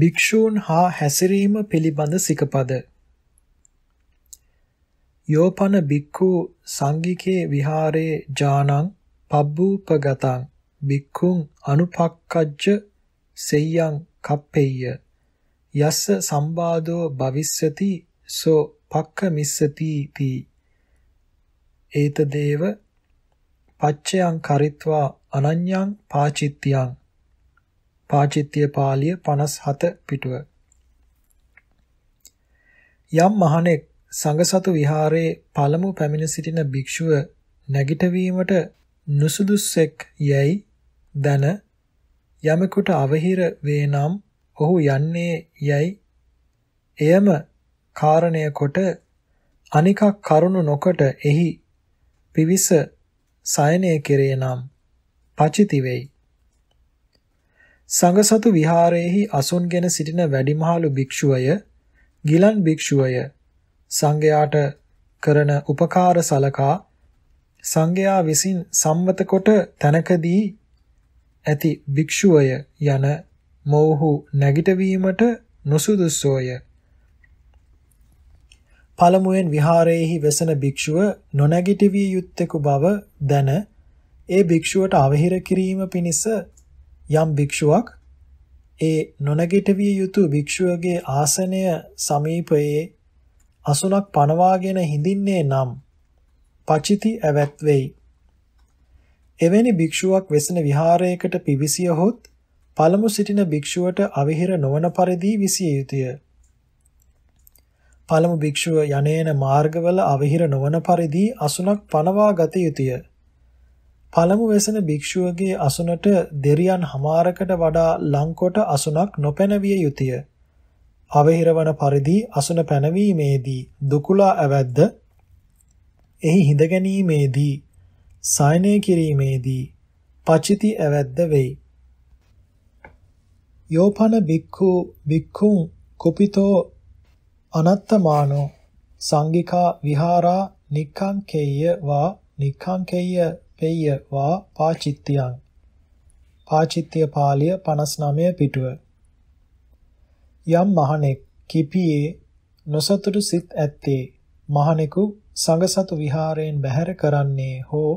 භික්ෂූන් හා හැසිරීම පිළිබඳ සිකපද යෝපන භික්ඛු සංගිකේ විහාරේ ජානං පබ්බූපගතං භික්ඛුං අනුපක්ඛජ්ජ සෙය්‍යං කප්පෙය්‍ය යස්ස සම්බාධෝ භවිස්සති සෝ පක්ඛ මිස්සති තී ඒතදේව පච්චයන් කරිත්වා අනඤ්ඤං පාචිත්‍යං පාචිත්‍ය පාළිය 57 පිටුව. යම් මහණෙක් සංඝසතු විහාරයේ පළමු පැමිණ සිටින භික්ෂුව නැගිටවීමට නුසුදුස්සෙක් යැයි දන යමෙකුට අවහිර වේ නම් ඔහු යන්නේ යැයි එයම කාරණය කොට අනිකක් කරුණු නොකොට එහි පිවිස සයනය කෙරේ නම් පචිති වෙයි. සංඝසතු විහාරයේහි අසුන්ගෙන සිටින වැඩිමහලු භික්ෂුවය ගිලන් භික්ෂුවය සංඝයාට කරන උපකාර සලකා සංඝයා විසින් සම්මත කොට තැනකදී ඇති භික්ෂුවය යන මොවුහු නැගිටවීමට නොසුදුසෝය පළමුවෙන් විහාරයේහි වෙසෙන භික්ෂුව නොනැගිටවිය යුත්තේකු බව දැන ඒ භික්ෂුවට අවහිර කිරීම පිණිස යම් භික්ෂුවක් ඒ නොනගිට විය යුතු භික්ෂුවගේ ආසනය සමීපයේ අසුනක් පනවාගෙන හිඳින්නේ නම් පචිති ඇවැත් වෙයි. එවැනි භික්ෂුවක් වෙසෙන විහාරයකට පිවිසිය හොත් පළමු සිටින භික්ෂුවට අවිහිර නොවන පරිදි විසිය යුතුය. පළමු භික්ෂුව යනේන මාර්ගවල අවිහිර නොවන පරිදි අසුනක් පනවා ගත යුතුය. පළමු වෙසෙන භික්ෂුවගේ අසුනට දෙරියන් හමාරකට වඩා ලංකොට අසුනක් නොපැනවිය යුතුය. අවහිරවන පරිදි අසුන පැනවීමේදී දුකුලා ඇවැද්ද එහි හිඳ ගැනීමේදී සයනය කිරීමේදී පචිති ඇවැද්ද වෙයි. යෝපන බික්ඛු බික්ඛුං කුපිතෝ අනත්තමානෝ සංගිකා විහාරා නික්ඛංකේය වා නික්ඛංකේය පෙය්‍ය වා පාචිත්‍යං පාචිත්‍ය පාළිය 59 පිටුව යම් මහණෙක් කිපියේ නොසතුරු සිත් ඇත්තේ මහණෙකු සංගසතු විහාරයෙන් බැහැර කරන්නේ හෝ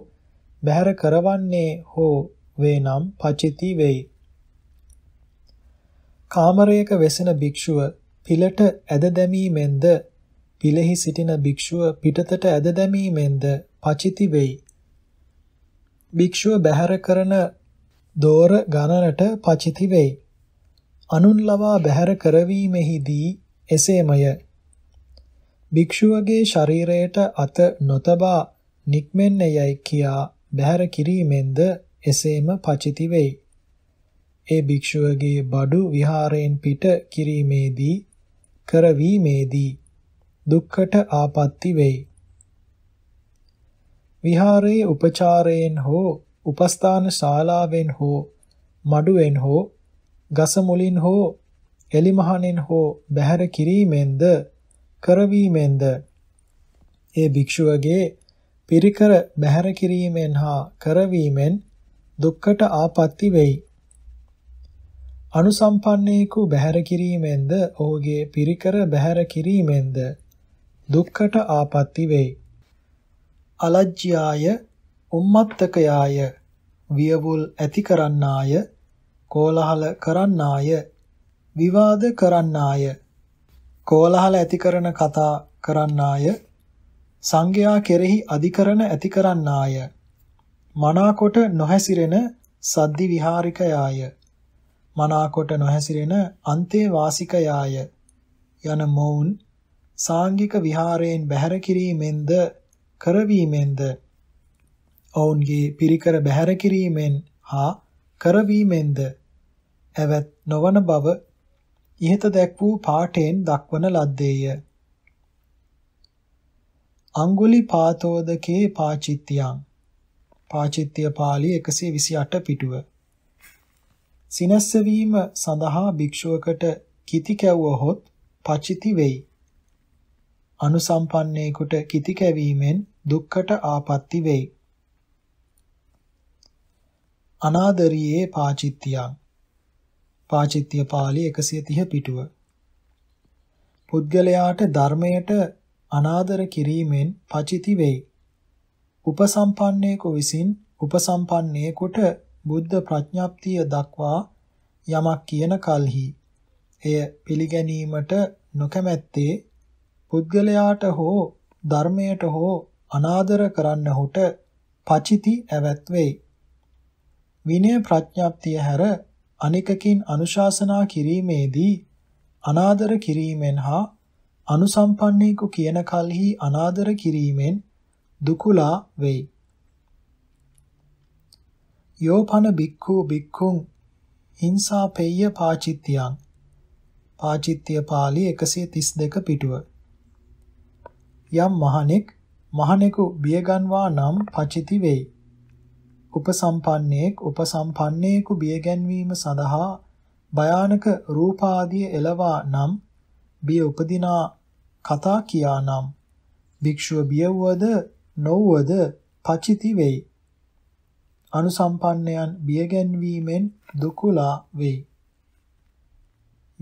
බැහැර කරවන්නේ හෝ වේනම් පචිති වෙයි කාමරයක වෙසෙන භික්ෂුව පිලට ඇද දැමීමෙන්ද පිලෙහි සිටින භික්ෂුව පිටතට ඇද දැමීමෙන්ද පචිති වෙයි භික්ෂුව බැහැර කරන දෝර ගණනට පචිති වෙයි. අනුන් ලවා බැහැර කරවීමෙහිදී එසේමය. භික්ෂුවගේ ශරීරයට අත නොතබා නික්මෙන්න යයි කියා බැහැර කිරීමෙන්ද එසේම පචිති වෙයි. ඒ භික්ෂුවගේ බඩු විහාරයෙන් පිට කිරීමේදී කරවීමේදී දුක්කට ආපත්‍ති වෙයි. විහාරයේ උපචාරයෙන් හෝ උපස්ථාන ශාලාවෙන් හෝ මඩුවෙන් හෝ ගස මුලින් හෝ එලිමහනෙන් හෝ බැහැර කිරීමෙන්ද කරවීමෙන්ද ඒ භික්ෂුවගේ පිරිකර බැහැර කිරීමෙන් හා කරවීමෙන් දුක්කට ආපත්ති වෙයි. අනුසම්පන්නේකු බැහැර කිරීමෙන්ද ඔහුගේ පිරිකර බැහැර කිරීමෙන්ද දුක්කට ආපත්ති වෙයි. අලජ්ජාය උම්මත්තකයාය වියවුල් ඇති කරන්නාය කෝලහල කරන්නාය විවාද කරන්නාය කෝලහල ඇති කරන කතා කරන්නාය සංඝයා කෙරෙහි අධිකරණ ඇති කරන්නාය මනාකොට නොහැසිරෙන සද්දි විහාරිකයාය මනාකොට නොහැසිරෙන අන්තේ වාසිකයාය යන මොවුන් සාංගික විහාරයෙන් බැහැර කිරීමෙන්ද කරවීමෙන්ද ඔවුන්ගේ පිරිකර බැහැර කිරීමෙන් හා කරවීමෙන්ද ඇවත් නොවන බව ඉහත දැක් වූ පාඨයෙන් දක්වන ලද්දේය. අඟුලි පාතෝදකේ පාචිත්‍යං පාචිත්‍ය පාළි 128 පිටුව සිනස්ස වීම සඳහා භික්ෂුවකට කිති කැවුවහොත් පචිති වෙයි. අනුසම්පන්නේකට කිති කැවීමෙන් දුක්කට ආපත්‍ති වෙයි. අනාදරියේ පාචිත්‍යං පාචිත්‍ය පාළි 130 පිටුව පුද්ගලයාට ධර්මයට අනාදර කිරීමෙන් පචිති වෙයි උපසම්පන්නයෙකු විසින් උපසම්පන්නයෙකුට බුද්ධ ප්‍රඥාප්තිය දක්වා යමක් කියන කල්හි එය පිළිගැනීමට නොකමැත්තේ පුද්ගලයාට හෝ ධර්මයට හෝ අනාදර කරන්නහුට පචිති ඇවැත් වෙයි. විනය ප්‍රඥාප්තිය හැර අනිකකින් අනුශාසනා කිරීමේදී අනාදර කිරීමෙන් හා අනුසම්පන්නේකු කියන කල්හි අනාදර කිරීමෙන් දුකුලා වෙයි. යෝපන බික්ඛු බික්ඛුං හිංසා පෙය්‍ය පාචිත්‍යං පාචිත්‍ය පාළි 132 පිටුව යම් මහණෙක් මහණෙකු බියගන්වා නම් පචිති වෙයි. උපසම්පන්නයෙක් උපසම්පන්නයෙකු බියගැන්වීම සඳහා භයානක රූපාදිය එළවා නම් බිය උපදිනා කතා කියා නම් භික්ෂුව බිය වුවද නොවුවද පචිති වෙයි. අනුසම්පන්නයන් බියගැන්වීමෙන් දුකුලා වෙයි.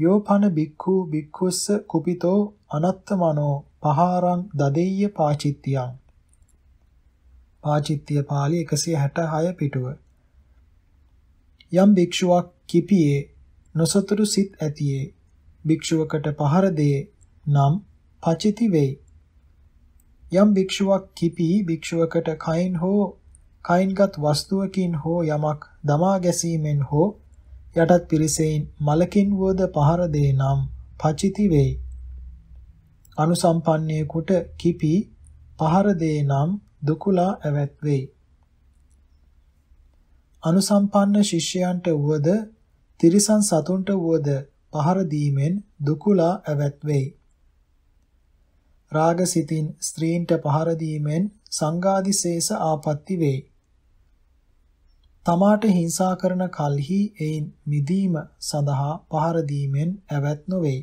යෝපන බික්ඛු බික්ඛුස්ස කුපිතෝ අනත්තමනෝ පහාරං දදෙය්‍ය පාචිත්‍යං පාචිත්‍ය පාළි 166 පිටුව යම් භික්ෂුවක් කිපියේ නොසතුරු සිත් ඇතියේ භික්ෂුවකට පහර දේ නම් පචිති වෙයි යම් භික්ෂුවක් කිපී භික්ෂුවකට කයින් හෝ කයින්ගත් වස්තුවකින් හෝ යමක් දමා ගැසීමෙන් හෝ යටත් පිරිසෙයින් මලකින් වුවද පහර දේ නම් පචිති වෙයි අනුසම්පන්නයෙකුට කිපි පහර දේ නම් දුකුලා ඇවැත් වෙයි. අනුසම්පන්න ශිෂ්‍යයන්ට වුවද තිරිසන් සතුන්ට වුවද පහර දීමෙන් දුකුලා ඇවැත් වෙයි. රාගසිතින් ස්ත්‍රීන්ට පහර දීමෙන් සංගාදිශේෂ ආපත්‍ති වෙයි. තමාට හිංසා කරන කල්හි එයින් මිදීම සඳහා පහර දීමෙන් ඇවැත් නොවේ.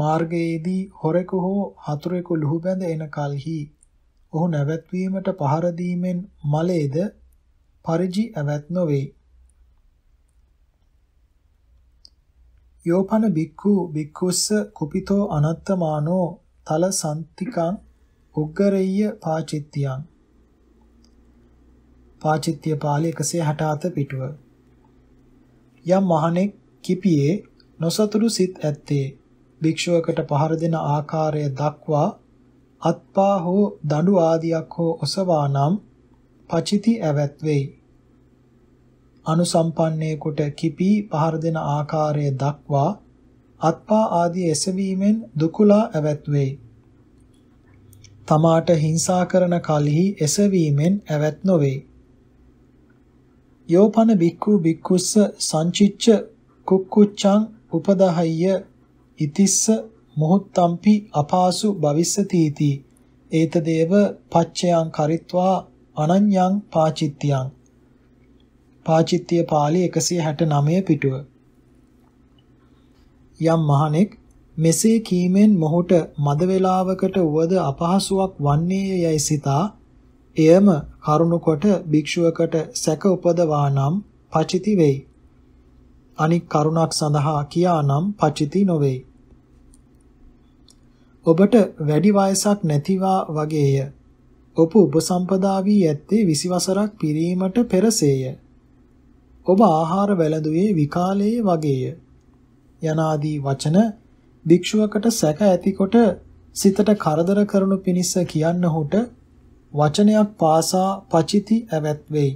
මාර්ගයේදී හොරෙකු හෝ හතුරෙකු ලුහුබැඳ එන කලෙහි ඔහු නැවැත්වීමට පහර දීමෙන් මලේද පරිජි ඇවත් නොවේ. යෝපන බික්ඛු බික්ඛුස්ස කුපිතෝ අනත්තමානෝ තල සම්තිකං උග්ගරෙය්‍ය පාචිත්‍යං පාචිත්‍ය පාළි 167 පිටුව යම් මහණෙක් කිපියේ නොසතුරු සිත් ඇත්තේ භික්ෂුවකට පහර දෙන ආකාරය දක්වා අත්පා හෝ දඬු ආදියක් හෝ ඔසවා නම් පචිති ඇවත් වෙයි. අනුසම්පන්නයෙකුට කිපී පහර දෙන ආකාරය දක්වා අත්පා ආදී එසවීමෙන් දුකුලා ඇවත් වෙයි. තමාට හිංසා කරන කලෙහි එසවීමෙන් ඇවත් නොවේ. යෝපන බික්ඛු බික්ඛුස්ස සංචිච්ඡ කුක්කුච්ඡං උපදහය්‍ය ඉතිස්ස මොහොත්තම්පි අපාසු භවිස්සතිති ඒතදේව පච්චයන් කරිත්වා අනඤ්ඤං පාචිත්‍යං පාචිත්‍ය පාළි 169 පිටුව යම් මහණෙක් මෙසේ කීමෙන් මොහුට මද වේලාවකට වද අපහසුාවක් වන්නේය යයි සිතා එයම කරුණකොට භික්ෂුවකට සැක උපදවා නම් පචිති වෙයි අනික් කරුණක් සඳහා කියා නම් පචිති නොවේයි ඔබට වැඩි වයසක් නැතිවා වගේය. ඔබ උපසම්පදා වී ඇත්තේ 20 වසරක් පිරීමට පෙරසේය. ඔබ ආහාර වැළඳුවේ විකාලයේ වගේය. යනාදී වචන භික්ෂුවකට සැක ඇතිකොට සිතට කරදර කරනු පිණිස කියන්නහුට වචනයක් පාසා පචිති ඇවැත් වෙයි.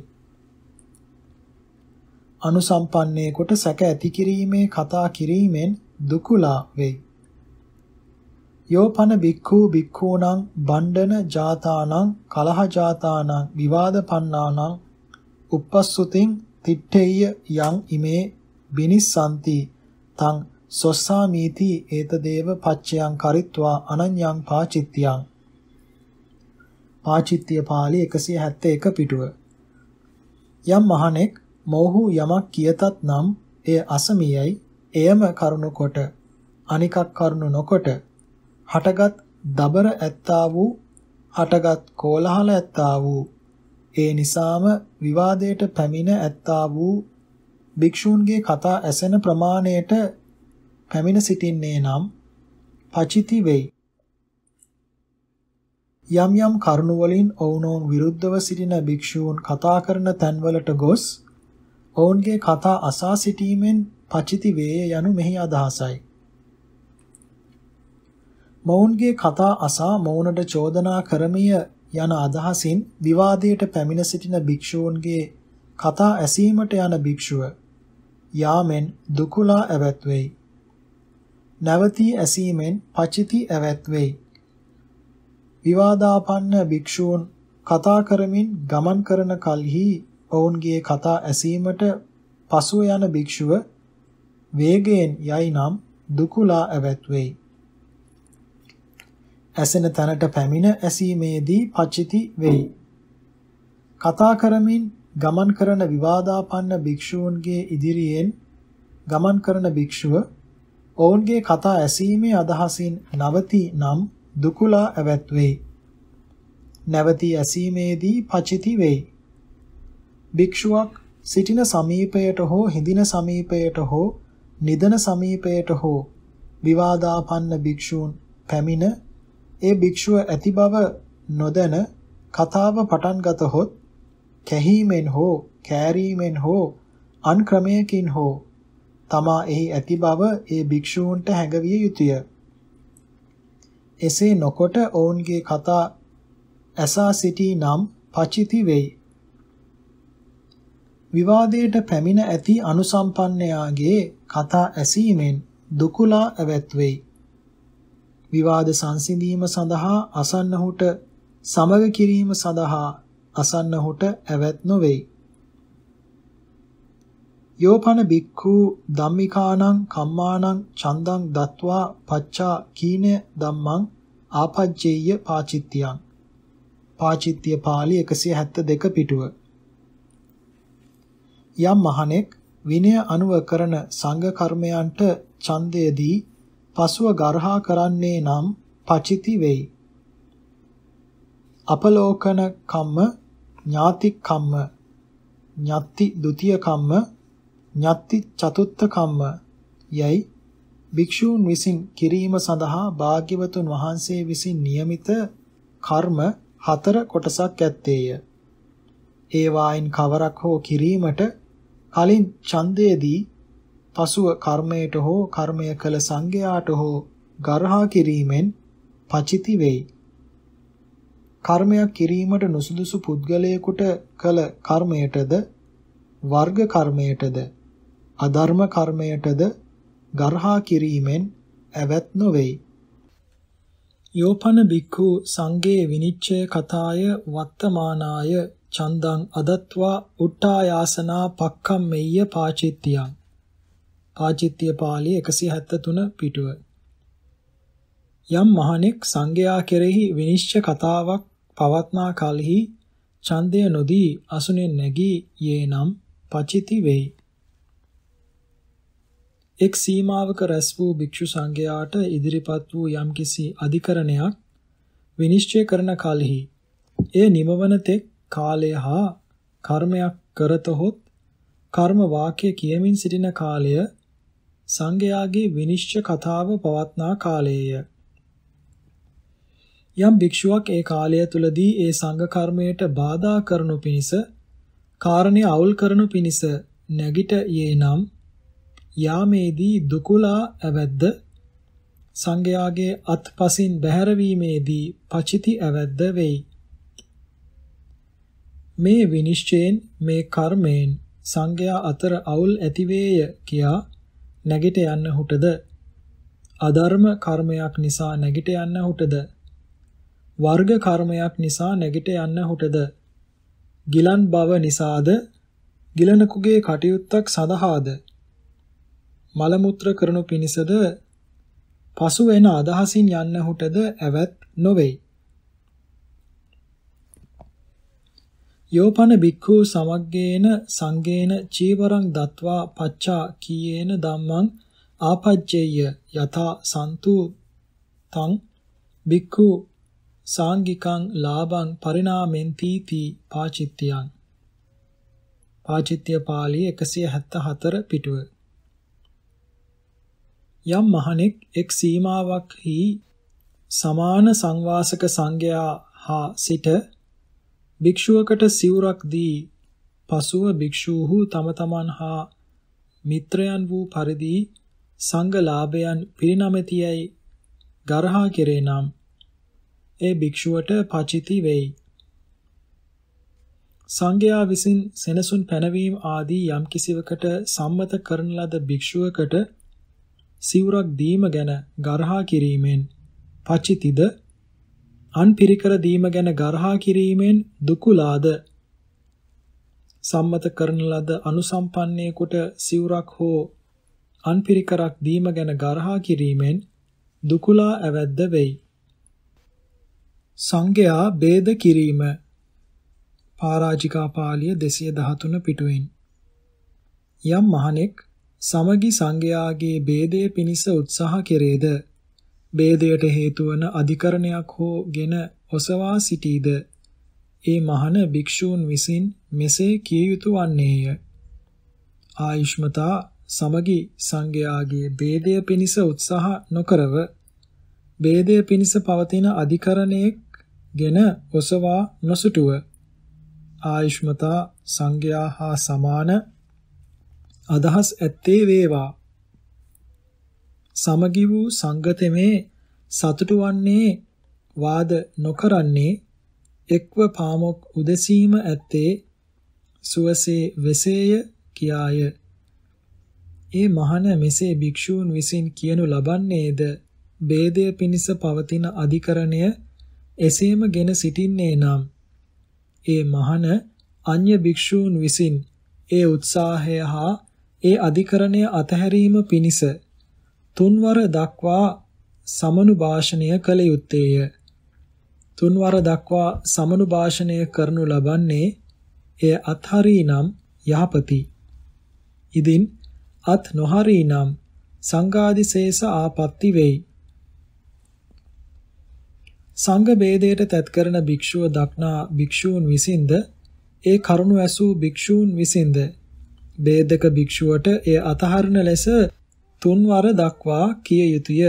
අනුසම්පන්නයේ කොට සැක ඇති කිරීමේ කතා කිරීමෙන් දුකුලා වෙයි. යෝපන බික්ඛු බික්ඛූණං බණ්ඩන ජාතානං කලහ ජාතානං විවාද පන්නානං uppassutin තිට්ඨේය යං ඉමේ බිනිස්සanti තං සොස්සාමීති ඒතදේව පච්චයන් කරිත්වා අනඤ්ඤං පාචිත්‍යං පාචිත්‍ය පාළි 171 පිටුව යම් මහණෙක් මොහු යමක් කියතත් නම් එය අසමියයි එයම කරුණු කොට අනිකක් කරුණු නොකොට හටගත් දබර ඇත්තා වූ හටගත් කෝලහල ඇත්තා වූ ඒ නිසාම විවාදයට පැමිණ ඇත්තා වූ භික්ෂූන්ගේ කතා ඇසෙන ප්‍රමාණයට පැමිණ සිටින්නේ නම් පචිති වෙයි යම් යම් කරුණු වලින් ඔවුනෝන් විරුද්ධව සිටින භික්ෂූන් කතා කරන තැන්වලට ගොස් ඔවුන්ගේ කතා අසා සිටීමෙන් පචිති වේය යනු මෙහි අදහසයි මොවුන්ගේ කතා අසා මොවුනට චෝදනා කරමිය යන අදහසින් විවාදයට පැමිණ සිටින භික්ෂූන්ගේ කතා ඇසීමට යන භික්ෂුව යාමෙන් දුකුලා ඇවත් වෙයි. නැවතී ඇසීමෙන් පචිති ඇවත් වෙයි. විවාදාපන්න භික්ෂූන් කතා කරමින් ගමන් කරන කලෙහි ඔවුන්ගේ කතා ඇසීමට පසුව යන භික්ෂුව වේගයෙන් යයි නම් දුකුලා ඇවත් වෙයි. ඇසෙන තැනට පැමිණ ඇසීමේදී පච්චිති වෙයි. කතා කරමින් ගමන් කරන විවාදාපන්න භික්ෂූන්ගේ ඉදිරියෙන් ගමන් කරන භික්ෂුව ඔවුන්ගේ කතා ඇසීමේ අදහසින් නවති නම් දුකුලා ඇවැත් වෙයි. නැවති ඇසීමේදී පචිති වෙයි. භික්ෂුවක් සිටින සමීපයට හෝ හිඳින සමීපයට හෝ නිදන සමීපයට හෝ විවාදාපන්න භික්ෂූන් පැමිණ ඒ භික්ෂුව ඇති බව නොදැන කතාව පටන් ගතහොත් කැහීමෙන් හෝ කෑරීමෙන් හෝ අන් ක්‍රමයකින් හෝ තමා එහි ඇති බව ඒ භික්ෂූන්ට හැඟවිය යුතුය. එසේ නොකොට ඔවුන්ගේ කතා ඇසා සිටී නම් පචිති වෙයි. විවාදයට පැමිණ ඇති අනුසම්පන්නයාගේ කතා ඇසීමෙන් දුකුලා ඇවැත් වෙයි. විවාද සංසිඳීම සඳහා අසන්නහුට සමග කිරීම සඳහා අසන්නහුට ඇවැත් නොවේයි. යෝපන බික්ඛු ධම්මිකානං කම්මානං චන්දං දත්වා පච්චා කීන ධම්මං ආපජ්ජේය පාචිත්‍යං පාචිත්‍ය පාළි 172 පිටුව යම් මහණෙක් විනය අනුව කරන සංඝ කර්මයන්ට ඡන්දයදී පසුව ගර්හා කරන්නේ නම් පචිති වෙයි. අපලෝකන කම්ම ඥාති කම්ම ඥාති ဒ ුතිය කම්ම ඥාති චතුත්ථ කම්ම යයි භික්ෂූන් විසින් කිරීම සඳහා භාග්‍යවතුන් වහන්සේ විසින් નિયમિત කර්ම හතර කොටසක් ඇත්තේය. ඒ වයින් කවරක් හෝ කිරීමට කලින් ඡන්දයේදී පසුව කර්මයට හෝ කර්මය කළ සංඝයාට හෝ ගරහා කිරීමෙන් පචිති වෙයි. කර්මයක් කිරීමට නුසුදුසු පුද්ගලයෙකුට කළ කර්මයටද වර්ග කර්මයටද අධර්ම කර්මයටද ගර්හා කිරීමෙන් ඇවැත් නොවේයි. යෝපන බික්ඛු සංගේ විනිච්ඡය කතාය වත්තමානාය චන්දං අදත්වා උට්ටායාසනා පක්ඛම්මෙය්‍ය පාචිත්‍යං ආචිත්‍ය පාළි 173 පිටුව. යම් මහණෙක් සංඝයා කෙරෙහි විනිශ්චය කතාවක් පවත්නා කලෙහි ඡන්දය නොදී අසුනේ නැගී යේනම් පචිති වෙයි. එක් සීමාවක රැස් වූ භික්ෂු සංඝයාට ඉදිරිපත් වූ යම්කිසි අධිකරණයක් විනිශ්චය කරන කලෙහි ඒ නිමවන තෙක් කාලය හා කර්මයක් කරතොත් කර්ම වාක්‍ය කියමින් සිටින කාලය සංඝයාගේ විනිශ්චය කතාව පවත්නා කාලයේය. යම් භික්ෂුවක් ඒ කාලය තුලදී ඒ සංඝ කර්මයට බාධා කරනු පිණිස, කාරණ්‍ය අවුල් කරනු පිණිස නැගිටයේ නම් යාමේදී දුකුලා ඇවැද්ද සංඝයාගේ අත්පසින් බැහැරවීමේදී පචිති ඇවැද්ද වෙයි. මේ විනිශ්චයෙන් මේ කර්මයෙන් සංඝයා අතර අවුල් ඇතිවේය කියා නැගිට යන්න හුටද අධර්ම කර්මයක් නිසා නැගිට යන්න හුටද වර්ග කර්මයක් නිසා නැගිට යන්න හුටද ගිලන් බව නිසාද ගිලනකුගේ කටයුත්තක් සඳහාද මල මුත්‍ර කරනු පිණිසද පසු වෙන අදහසින් යන්න හුටද ඇවත් නොවේයි යෝපන බික්ඛු සමග්ගේන සංගේන චීවරං දත්වා පච්චා කීයේන ධම්මං ආපජ්ජේය යථා සන්තු තං බික්ඛු සාංගිකං ලාභං පරිණාමෙන් තීති පාචිත්‍යං පාචිත්‍ය පාළි 174 පිටුව යම් මහණෙක් එක් සීමාවක් හි සමාන සංවාසක සංඝයා හා සිට භික්ෂුවකට සිවුරක් දී පසුව භික්ෂූහු තම තමන් හා මිත්‍රයන් වූ පරිදි සංඝලාභයන් පිරිනමෙතියයි ගරහා කෙරේ නම් ඒ භික්ෂුවට පචිති වෙයි. සංඝයා විසින් සෙනසුන් පැනවීම ආදී යම් කිසිවකට සම්මත කරන ලද භික්ෂුවකට සිවුරක් දීම ගැන ගරහා කිරීමෙන් පචිතිද අන් පිරිකර දීම ගැන ගරහා කිරීමෙන් දුකුලාද සම්මත කරන ලද අනුසම්පන්නයෙකුට සිවුරක් හෝ අන් පිරිකරක් දීම ගැන ගරහා කිරීමෙන් දුකුලා ඇවැද්ද වෙයි සංඝයා ભેද කිරීම පරාජිකා පාළිය 213 පිටුවෙන් යම් මහණෙක් සමගි සංඝයාගේ ભેදය පිණිස උත්සාහ කෙරේද ભેදයට හේතු වන අධිකරණයක් හෝ ගෙන ඔසවා සිටීද ඒ මහන භික්ෂූන් විසින් මෙසේ කිය යුතු වන්නේය ආයුෂ්මතා සමගි සංඝයාගේ ભેදය පිණිස උත්සාහ නොකරව ભેදය පිණිස පවතින අධිකරණයක් ගෙන ඔසවා නොසුටුව ආයුෂ්මතා සංඝයා හා සමාන අදහස් ඇත්තේ වේවා සමගි වූ සංගතමේ සතුටු වන්නේ වාද නොකරන්නේ එක්ව පාමොක් උදසීම ඇත්තේ සුවසේ වෙසේය කියාය. ඒ මහන මෙසේ භික්ෂූන් විසින් කියනු ලබන්නේද ભેදය පිණිස පවතින අධිකරණය එසේම ගෙන සිටින්නේ නම් ඒ මහන අන්‍ය භික්ෂූන් විසින් ඒ උත්සාහය හා ඒ අධිකරණය අතහැරීම පිණිස තුන්වර දක්වා සමනුභාෂණය කළ යුත්තේය. තුන්වර දක්වා සමනුභාෂණය කරනු ලබන්නේ එය අත්හරිනම් යහපති. ඉදින් අත් නොහරිනම් සංඝාදිශේෂ ආපත්‍ති වෙයි. සංඝ ભેදයට තැත් කරන භික්ෂුව දක්නා භික්ෂූන් විසින්ද ඒ කරුණ ඇසූ භික්ෂූන් විසින්ද ભેදක භික්ෂුවට එය අතහරින ලෙස තුන්වර දක්වා කිය යුතුය.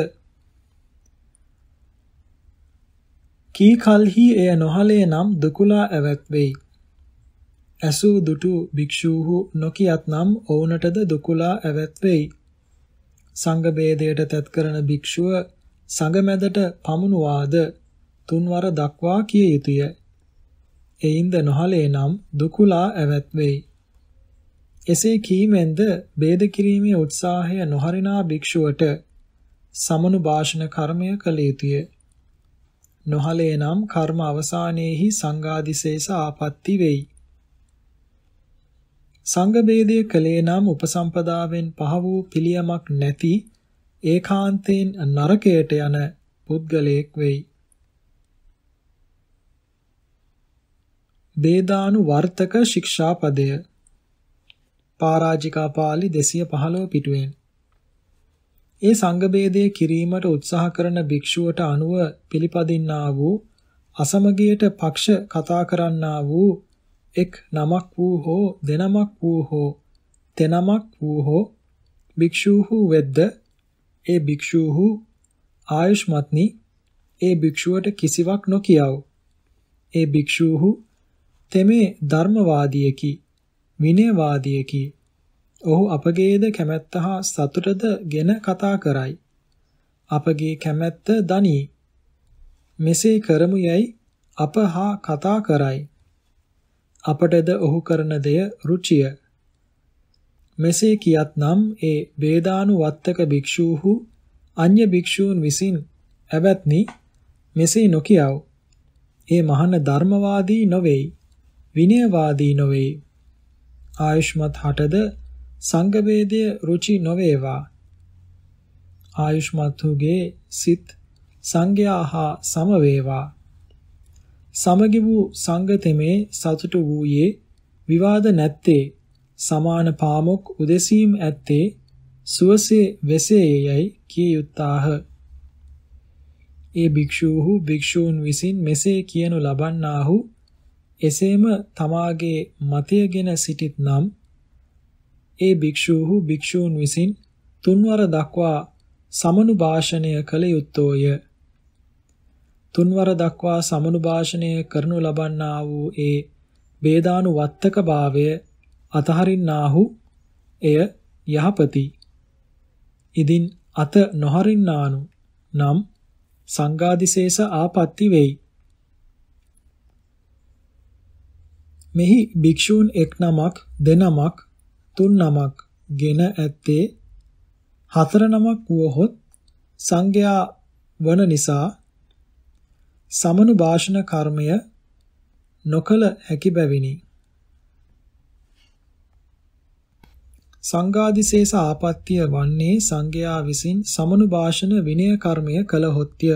කී කල්හි එය නොහලේ නම් දුකලා ඇවත් වෙයි. ඇසූ දුටු භික්ෂූහු නොකියත් නම් ඔවුනටද දුකලා ඇවත් වෙයි. සංඝ ભેදයට තත් කරන භික්ෂුව සංගමැදට පමුණුවාද තුන්වර දක්වා කිය යුතුය. එයින්ද නොහලේ නම් දුකලා ඇවත් වෙයි. එසේ කීමෙන්ද ભેද කිරීමේ උත්සාහය නොහරිනා භික්ෂුවට සමනු භාෂණ කර්මය කළ යුතුය. නොහලේ නම් කර්ම අවසානයේහි සංඝාදිශේෂ ආපත්‍ති වෙයි. සංඝ ભેදය කළේ නම් උපසම්පදාවෙන් පහ වූ පිළියමක් නැති ඒකාන්තයෙන් නරකයට යන පුද්ගලයෙක් වෙයි. වේදානු වර්තක ශික්ෂාපදය පරාජිකා පාළි 215 පිටුවෙන් ඒ සංඝ කිරීමට උත්සාහ කරන භික්ෂුවට අනුව පිළිපදින්නා වූ අසමගියට පක්ෂ කතා කරන්නා වූ එක් නමක් වූ හෝ දෙනමක් වූ හෝ තෙනමක් වූ හෝ භික්ෂූහු වෙද්ද ඒ භික්ෂූහු ආයුෂ්මත්නි ඒ භික්ෂුවට කිසිවක් නොකියව ඒ භික්ෂූහු තෙමේ ධර්මවාදියෙකි විනයවාදියෙකි. ඔහු අපගේද කැමැත්ත හා සතුටද ගැන කතා කරයි. අපගේ කැමැත්ත දනී. මෙසේ කරමු යයි අප හා කතා කරයි. අපටද ඔහු කරන දෙය රුචිය. මෙසේ කියත්නම් ඒ වේදානුවත්තක භික්ෂූහු අන්‍ය භික්ෂූන් විසින් ඇවත්නි මෙසේ නොකියව. ඒ මහන ධර්මවාදී නොවේයි. විනයවාදී නොවේයි. ආයුෂ්මත් හටද සංගවේදය රුචි නොවේවා ආයුෂ්මත්හුගේ සිත් සංඝයා හා සම වේවා සමගි වූ සංගතෙමේ සතුටු වූයේ විවාද නැත්තේ සමාන පාමොක් උදෙසීම් ඇත්තේ සුවසේ වෙසේ යයි කිය යුත්තාහ ඒ භික්ෂූහු භික්ෂූන් විසින් මෙසේ කියනු ලබන්නාහු එසේම තමාගේ මතයගෙන සිටිත් නම් ඒ භික්ෂූහු භික්ෂූන් විසින් තුන්වර දක්වා සමනු භාෂණය කළ යුත්තෝය. තුන්වර දක්වා සමනු භාෂණය කරනු ලබන්නා වූ ඒ බේදානු වත්තක භාවය අතහරින්නාහු එය යහපති. ඉදින් අත නොහරින්නානු නම් සංගාදිශේෂ ආපත්ති වෙයි. මෙහි භික්ෂූන් එක් නමක් දෙනමක් තුන් නමක් ගෙන ඇත්තේ හතර නමක් වුවහොත් සංඝයා වන නිසා සමනු භාෂණ කර්මය නොකල හැකි බැවිනි. සංඝාදිශේෂ ආපත්‍ය වන්නේ සංඝයා විසින් සමනු භාෂණ විනය කර්මය කළහොත්ය.